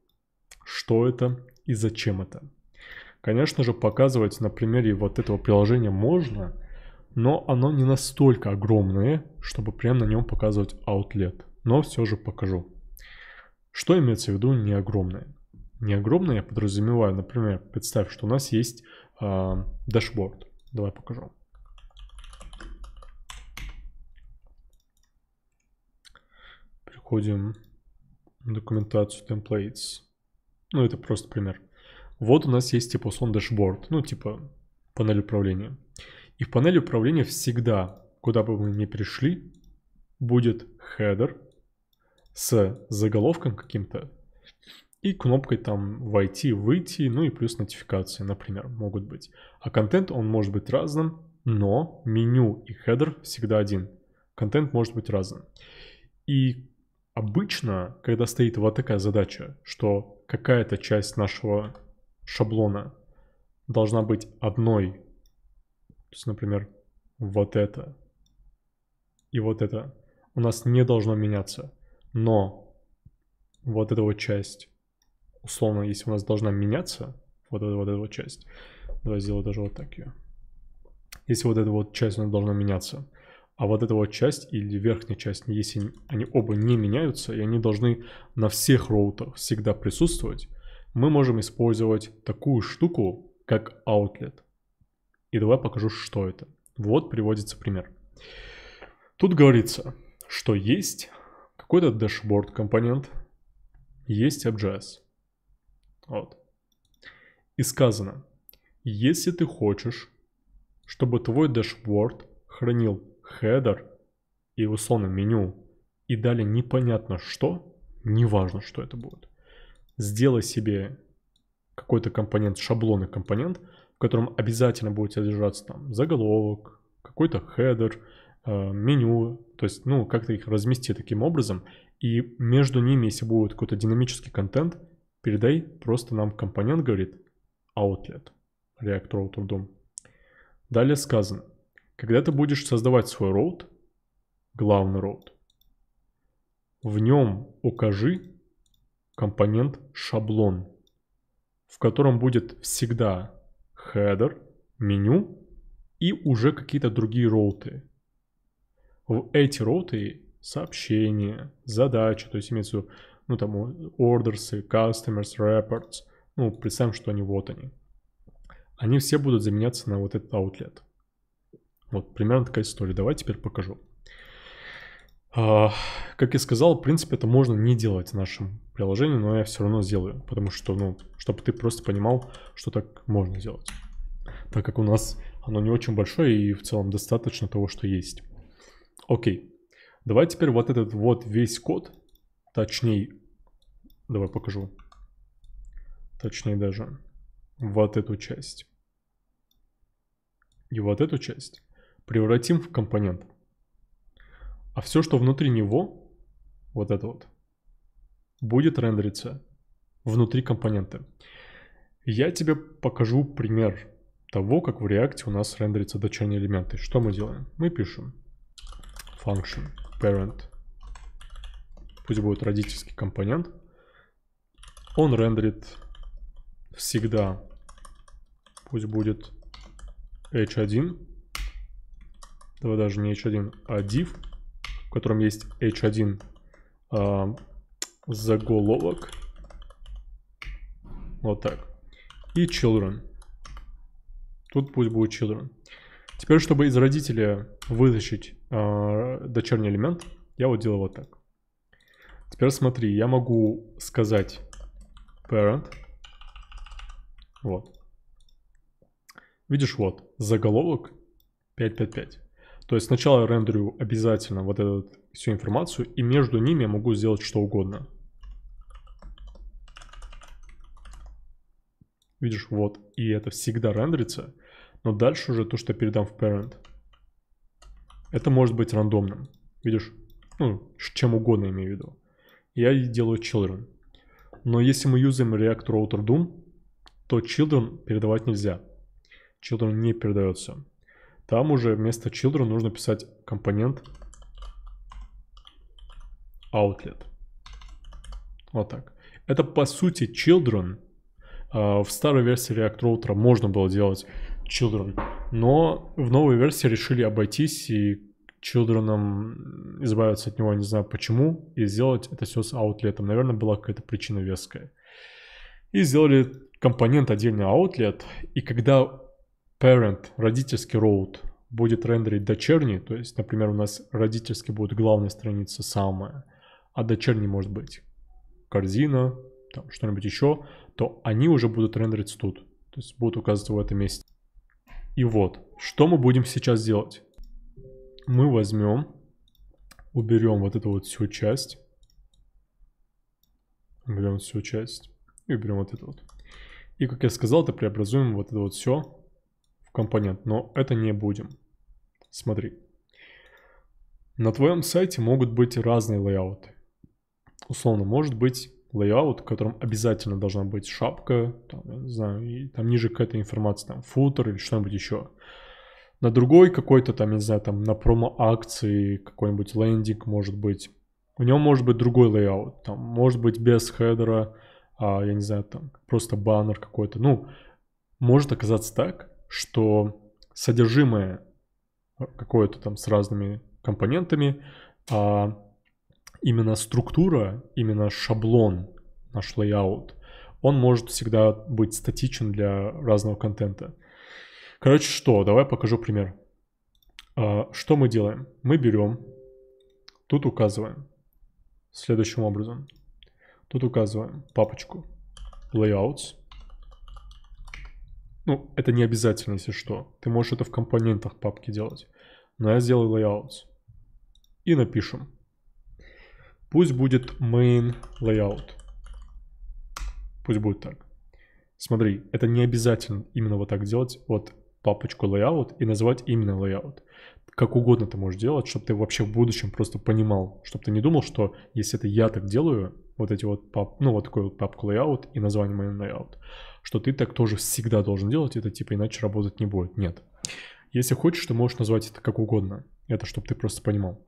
Что это и зачем это. Конечно же, показывать на примере вот этого приложения можно, но оно не настолько огромное, чтобы прям на нем показывать аутлет. Но все же покажу. Что имеется в виду не огромное? Не огромное я подразумеваю, например, представь, что у нас есть э, а, дашборд. Давай покажу. Приходим документацию templates. Ну, это просто пример. Вот у нас есть типа условно дашборд, ну, типа панель управления. И в панели управления всегда, куда бы мы ни пришли, будет хедер с заголовком каким-то и кнопкой там войти, выйти, ну и плюс нотификации, например, могут быть. А контент, он может быть разным, но меню и хедер всегда один. Контент может быть разным. И Обычно, когда стоит вот такая задача, что какая-то часть нашего шаблона должна быть одной, то есть, например, вот это и вот это, у нас не должно меняться. Но вот эта вот часть, условно, если у нас должна меняться, вот эта вот, эта вот часть, давай сделаю даже вот так ее. Если вот эта вот часть у нас должна меняться, а вот эта вот часть или верхняя часть, если они оба не меняются, и они должны на всех роутах всегда присутствовать, мы можем использовать такую штуку, как outlet. И давай покажу, что это. Вот приводится пример. Тут говорится, что есть какой-то дашборд компонент, есть AppJS. Вот. И сказано, если ты хочешь, чтобы твой дашборд хранил хедер и условно меню и дали непонятно что, неважно, что это будет. Сделай себе какой-то компонент, шаблонный компонент, в котором обязательно будет содержаться там заголовок, какой-то хедер, э, меню, то есть, ну, как-то их размести таким образом, и между ними, если будет какой-то динамический контент, передай просто нам компонент, говорит, outlet, React Router DOM. Далее сказано, когда ты будешь создавать свой роут, главный роут, в нем укажи компонент шаблон, в котором будет всегда header, меню и уже какие-то другие роуты. В эти роуты сообщения, задачи, то есть имеется в виду, ну там, orders, customers, reports, ну, представим, что они вот они. Они все будут заменяться на вот этот outlet. Вот примерно такая история. Давай теперь покажу. А, как я сказал, в принципе, это можно не делать в нашем приложении, но я все равно сделаю, потому что, ну, чтобы ты просто понимал, что так можно сделать. Так как у нас оно не очень большое и в целом достаточно того, что есть. Окей. Давай теперь вот этот вот весь код, точнее, давай покажу, точнее даже, вот эту часть. И вот эту часть превратим в компонент. А все, что внутри него, вот это вот, будет рендериться внутри компонента. Я тебе покажу пример того, как в React у нас рендерится дочерние элементы. Что мы делаем? Мы пишем function parent. Пусть будет родительский компонент. Он рендерит всегда, пусть будет h1 Давай даже не h1, а div, в котором есть h1 а, заголовок. Вот так. И children. Тут пусть будет children. Теперь, чтобы из родителя вытащить э, дочерний элемент, я вот делаю вот так. Теперь смотри, я могу сказать parent. Вот. Видишь, вот, заголовок 555. То есть сначала я рендерю обязательно вот эту всю информацию, и между ними я могу сделать что угодно. Видишь, вот, и это всегда рендерится. Но дальше уже то, что я передам в parent, это может быть рандомным. Видишь, ну, чем угодно имею в виду. Я делаю children. Но если мы юзаем React Router Doom, то children передавать нельзя. Children не передается. Там уже вместо children нужно писать компонент outlet. Вот так. Это по сути children. А, в старой версии React Router можно было делать children, но в новой версии решили обойтись и children избавиться от него, не знаю почему, и сделать это все с аутлетом. Наверное, была какая-то причина веская. И сделали компонент отдельный outlet, и когда parent, родительский road будет рендерить дочерний, то есть, например, у нас родительский будет главная страница самая, а дочерний может быть корзина, там что-нибудь еще, то они уже будут рендерить тут, то есть будут указываться в этом месте. И вот, что мы будем сейчас делать? Мы возьмем, уберем вот эту вот всю часть, уберем всю часть и уберем вот эту вот. И, как я сказал, это преобразуем вот это вот все компонент, но это не будем. Смотри. На твоем сайте могут быть разные лейауты. Условно, может быть лейаут, в котором обязательно должна быть шапка, там, я не знаю, и там ниже какая-то информация, там, футер или что-нибудь еще. На другой какой-то, там, я не знаю, там, на промо-акции какой-нибудь лендинг, может быть. У него может быть другой лейаут, там, может быть без хедера, а, я не знаю, там, просто баннер какой-то. Ну, может оказаться так, что содержимое какое-то там с разными компонентами, а именно структура, именно шаблон, наш лейаут, он может всегда быть статичен для разного контента. Короче, что? Давай покажу пример. А, что мы делаем? Мы берем, тут указываем следующим образом. Тут указываем папочку layouts. Ну, это не обязательно, если что. Ты можешь это в компонентах папки делать. Но я сделаю layouts. И напишем. Пусть будет main layout. Пусть будет так. Смотри, это не обязательно именно вот так делать. Вот папочку layout и назвать именно layout как угодно ты можешь делать, чтобы ты вообще в будущем просто понимал, чтобы ты не думал, что если это я так делаю, вот эти вот, пап, ну, вот такой вот папку layout и название main layout, что ты так тоже всегда должен делать, это типа иначе работать не будет. Нет. Если хочешь, ты можешь назвать это как угодно. Это чтобы ты просто понимал.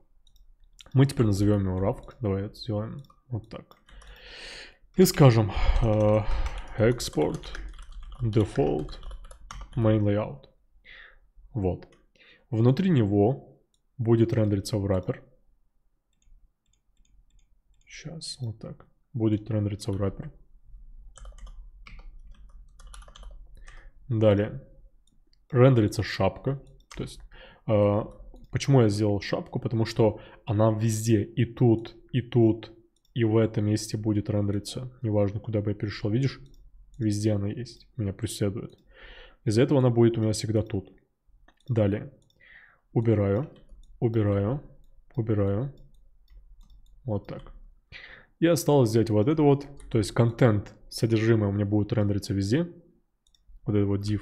Мы теперь назовем его RAFC. Давай это сделаем вот так. И скажем э, export default main layout. Вот. Внутри него будет рендериться в wrapper. Сейчас, вот так. Будет рендериться в wrapper. Далее. Рендерится шапка. То есть, э, почему я сделал шапку? Потому что она везде, и тут, и тут, и в этом месте будет рендериться. Неважно, куда бы я перешел. Видишь? Везде она есть. Меня преследует. Из-за этого она будет у меня всегда тут. Далее убираю, убираю, убираю. Вот так. И осталось взять вот это вот, то есть контент, содержимое у меня будет рендериться везде. Вот этот вот div.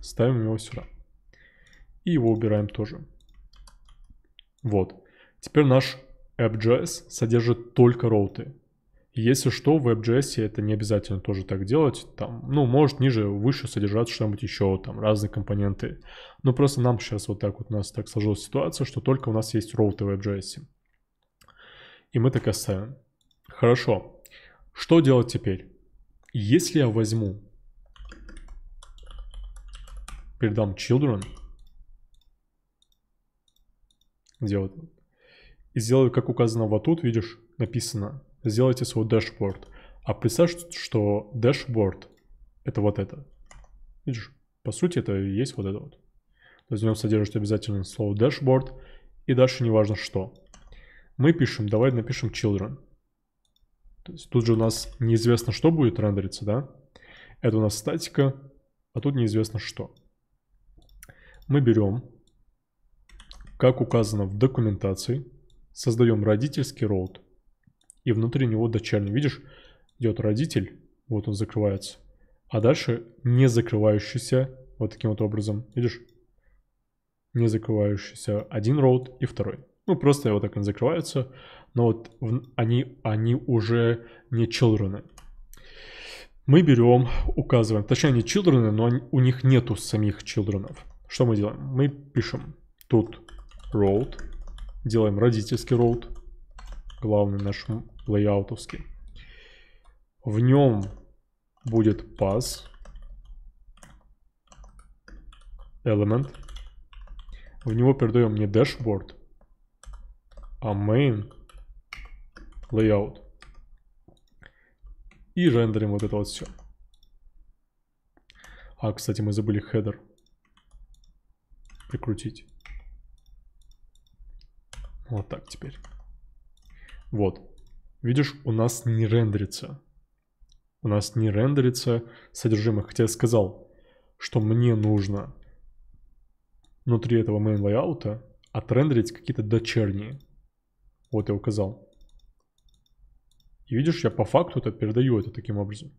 Ставим его сюда. И его убираем тоже. Вот. Теперь наш app.js содержит только роуты. Если что, в WebJS это не обязательно тоже так делать. Там, ну, может ниже, выше содержаться что-нибудь еще, там разные компоненты. Но просто нам сейчас вот так вот у нас так сложилась ситуация, что только у нас есть роуты в WebJS. И мы так оставим. Хорошо. Что делать теперь? Если я возьму, передам children, делать, и сделаю, как указано вот тут, видишь, написано сделайте свой дашборд. А представь, что дашборд — это вот это. Видишь, по сути, это и есть вот это вот. То есть в нем содержится обязательно слово dashboard и дальше неважно что. Мы пишем, давай напишем children. То есть тут же у нас неизвестно, что будет рендериться, да? Это у нас статика, а тут неизвестно что. Мы берем, как указано в документации, создаем родительский роут и внутри него дочальный. Видишь, идет родитель, вот он закрывается. А дальше не закрывающийся вот таким вот образом. Видишь? Не закрывающийся один роут и второй. Ну, просто вот так они закрываются. Но вот в, они, они уже не children. Мы берем, указываем. Точнее, они children, но они, у них нету самих children. Что мы делаем? Мы пишем тут road. Делаем родительский road. Главный наш плейаутовский. В нем будет пас element. В него передаем не dashboard, а main layout. И рендерим вот это вот все. А, кстати, мы забыли хедер прикрутить. Вот так теперь. Вот. Видишь, у нас не рендерится. У нас не рендерится содержимое. Хотя я сказал, что мне нужно внутри этого main layout отрендерить какие-то дочерние. Вот я указал. И видишь, я по факту это передаю это таким образом.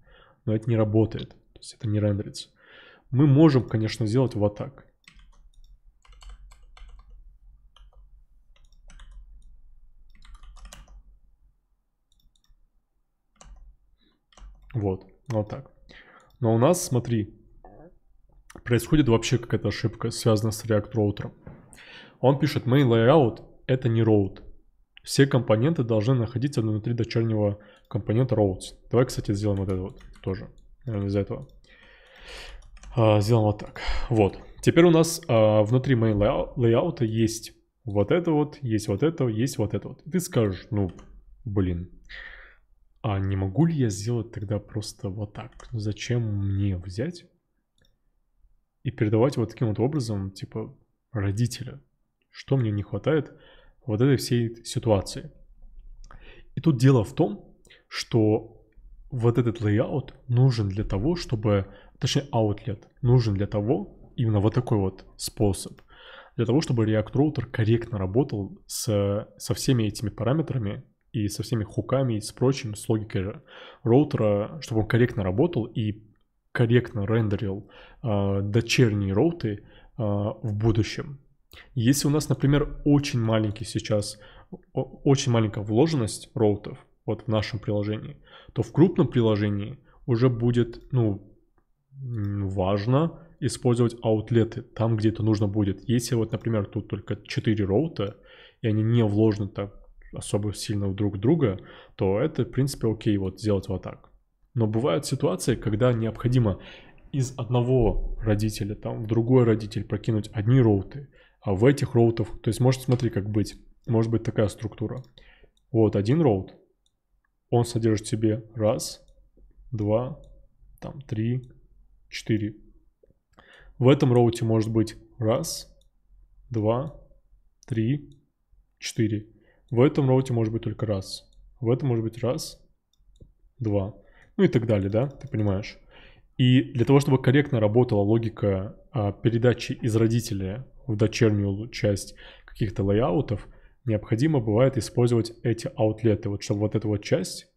Но это не работает. То есть это не рендерится. Мы можем, конечно, сделать вот так. Вот так. Но у нас, смотри, происходит вообще какая-то ошибка, связанная с React роутером. Он пишет, main layout — это не route. Все компоненты должны находиться внутри дочернего компонента routes. Давай, кстати, сделаем вот это вот тоже. Наверное, из-за этого. А, сделаем вот так. Вот. Теперь у нас а, внутри main layout, layout есть вот это вот, есть вот это, есть вот это вот. И ты скажешь, ну, блин, а не могу ли я сделать тогда просто вот так? Ну, зачем мне взять и передавать вот таким вот образом, типа, родителя? Что мне не хватает вот этой всей ситуации? И тут дело в том, что вот этот лейаут нужен для того, чтобы, точнее, outlet нужен для того, именно вот такой вот способ, для того, чтобы React Router корректно работал с, со всеми этими параметрами, и со всеми хуками и с прочим, с логикой роутера, чтобы он корректно работал и корректно рендерил э, дочерние роуты э, в будущем. Если у нас, например, очень маленький сейчас, очень маленькая вложенность роутов, вот в нашем приложении, то в крупном приложении уже будет, ну, важно использовать аутлеты там, где это нужно будет. Если вот, например, тут только 4 роута, и они не вложены так особо сильно друг друга, то это, в принципе, окей, вот сделать вот так. Но бывают ситуации, когда необходимо из одного родителя там в другой родитель прокинуть одни роуты, а в этих роутов, то есть может смотри как быть, может быть такая структура. Вот один роут, он содержит в себе раз, два, там три, четыре. В этом роуте может быть раз, два, три, четыре. В этом роуте может быть только раз. В этом может быть раз, два. Ну и так далее, да, ты понимаешь. И для того, чтобы корректно работала логика а, передачи из родителя в дочернюю часть каких-то лейаутов, необходимо бывает использовать эти аутлеты, вот чтобы вот эта вот часть,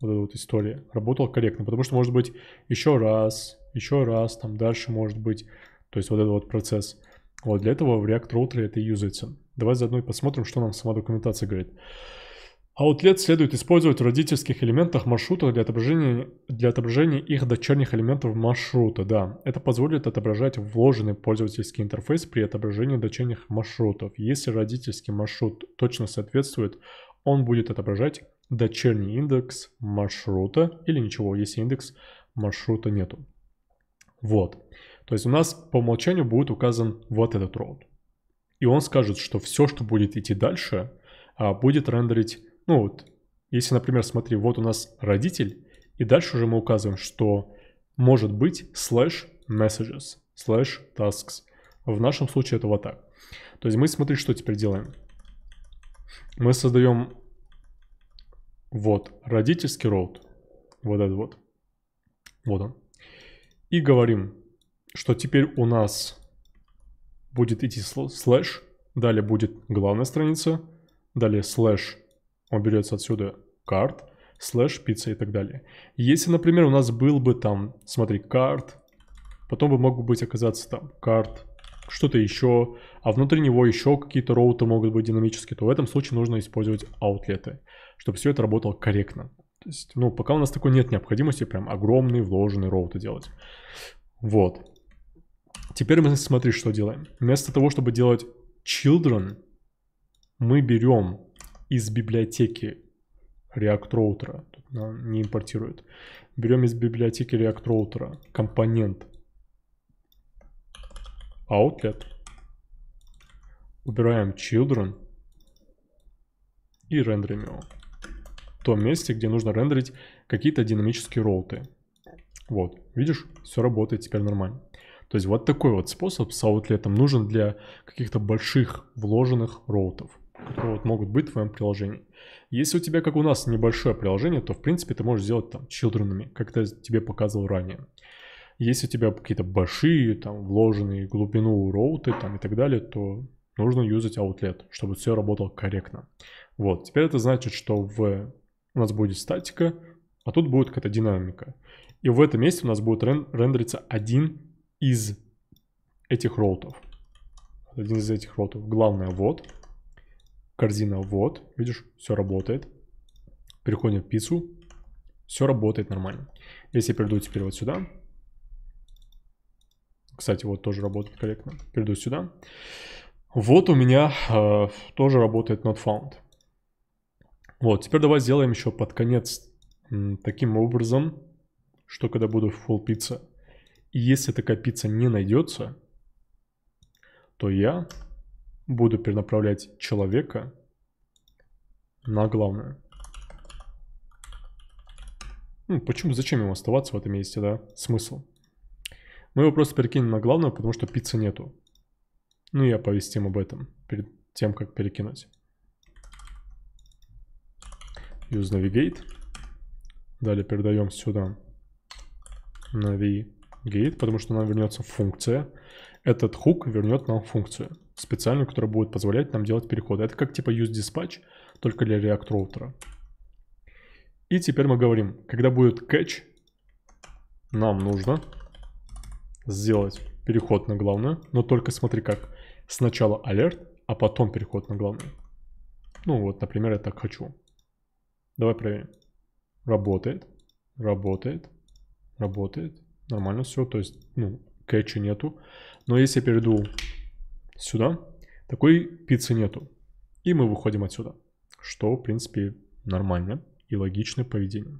вот эта вот история работала корректно. Потому что может быть еще раз, еще раз, там дальше может быть, то есть вот этот вот процесс. Вот для этого в React Router это юзается. Давай заодно и посмотрим, что нам сама документация говорит. Аутлет следует использовать в родительских элементах маршрута для отображения, для отображения их дочерних элементов маршрута, да. Это позволит отображать вложенный пользовательский интерфейс при отображении дочерних маршрутов. Если родительский маршрут точно соответствует, он будет отображать дочерний индекс маршрута или ничего, если индекс маршрута нету. Вот. То есть у нас по умолчанию будет указан вот этот роут и он скажет, что все, что будет идти дальше, а, будет рендерить, ну вот, если, например, смотри, вот у нас родитель, и дальше уже мы указываем, что может быть slash messages, slash tasks. В нашем случае это вот так. То есть мы, смотри, что теперь делаем. Мы создаем вот родительский роут, вот этот вот, вот он. И говорим, что теперь у нас будет идти слэш, далее будет главная страница, далее слэш, он берется отсюда карт, слэш, пицца и так далее. Если, например, у нас был бы там, смотри, карт, потом бы мог быть оказаться там карт, что-то еще, а внутри него еще какие-то роуты могут быть динамические, то в этом случае нужно использовать аутлеты, чтобы все это работало корректно. То есть, ну, пока у нас такой нет необходимости прям огромные вложенные роуты делать. Вот. Теперь мы, смотри, что делаем. Вместо того, чтобы делать children, мы берем из библиотеки React Router, тут не импортирует, берем из библиотеки React Router компонент outlet, убираем children и рендерим его. В том месте, где нужно рендерить какие-то динамические роуты. Вот, видишь, все работает теперь нормально. То есть вот такой вот способ с аутлетом нужен для каких-то больших вложенных роутов, которые вот могут быть в твоем приложении. Если у тебя, как у нас, небольшое приложение, то, в принципе, ты можешь сделать там children'ами, как я тебе показывал ранее. Если у тебя какие-то большие, там, вложенные глубину роуты, там, и так далее, то нужно юзать аутлет, чтобы все работало корректно. Вот, теперь это значит, что в... у нас будет статика, а тут будет какая-то динамика. И в этом месте у нас будет рен... рендериться один из этих роутов. Один из этих роутов. Главное вот. Корзина вот. Видишь, все работает. Переходим в пиццу. Все работает нормально. Если я перейду теперь вот сюда. Кстати, вот тоже работает корректно. Перейду сюда. Вот у меня э, тоже работает not found. Вот, теперь давай сделаем еще под конец таким образом, что когда буду в full pizza, и если эта копица не найдется, то я буду перенаправлять человека на главную. Ну, почему, зачем ему оставаться в этом месте, да? Смысл. Мы его просто перекинем на главную, потому что пиццы нету. Ну, я повестим об этом перед тем, как перекинуть. Use Navigate. Далее передаем сюда Navi гейт, потому что нам вернется функция. Этот хук вернет нам функцию специальную, которая будет позволять нам делать переходы. Это как типа use dispatch, только для React роутера. И теперь мы говорим, когда будет catch, нам нужно сделать переход на главную, но только смотри как. Сначала alert, а потом переход на главную. Ну вот, например, я так хочу. Давай проверим. Работает, работает, работает. Нормально все, то есть, ну, кэча нету. Но если я перейду сюда, такой пиццы нету. И мы выходим отсюда, что, в принципе, нормально и логичное поведение.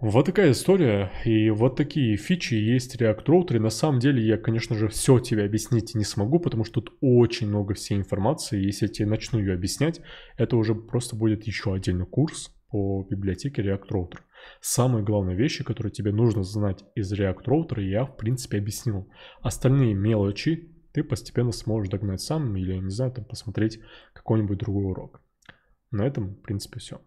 Вот такая история, и вот такие фичи есть React Router, и на самом деле я, конечно же, все тебе объяснить не смогу, потому что тут очень много всей информации, если я тебе начну ее объяснять, это уже просто будет еще отдельный курс по библиотеке React Router. Самые главные вещи, которые тебе нужно знать из React Router, я в принципе объяснил. Остальные мелочи ты постепенно сможешь догнать сам или, я не знаю, там посмотреть какой-нибудь другой урок. На этом, в принципе, все.